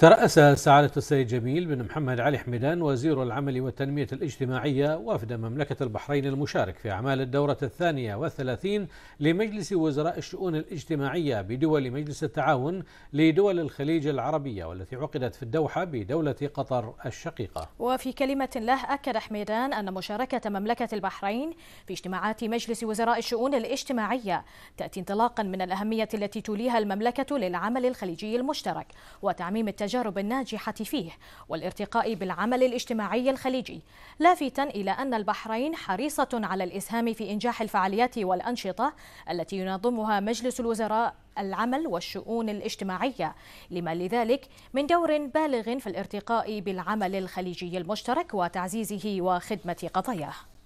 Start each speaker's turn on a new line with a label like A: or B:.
A: ترأس سعادة السيد جميل بن محمد علي حمدان وزير العمل والتنمية الاجتماعية وفد مملكة البحرين المشارك في أعمال الدورة الثانية والثلاثين لمجلس وزراء الشؤون الاجتماعية بدول مجلس التعاون لدول الخليج العربية والتي عقدت في الدوحة بدولة قطر الشقيقة
B: وفي كلمة له أكد حميدان أن مشاركة مملكة البحرين في اجتماعات مجلس وزراء الشؤون الاجتماعية تأتي انطلاقا من الأهمية التي توليها المملكة للعمل الخليجي المشترك وتعميم التجربة التجارب الناجحة فيه والارتقاء بالعمل الاجتماعي الخليجي لافتا إلى أن البحرين حريصة على الإسهام في إنجاح الفعاليات والأنشطة التي ينظمها مجلس الوزراء العمل والشؤون الاجتماعية لما لذلك من دور بالغ في الارتقاء
C: بالعمل الخليجي المشترك وتعزيزه وخدمة قضاياه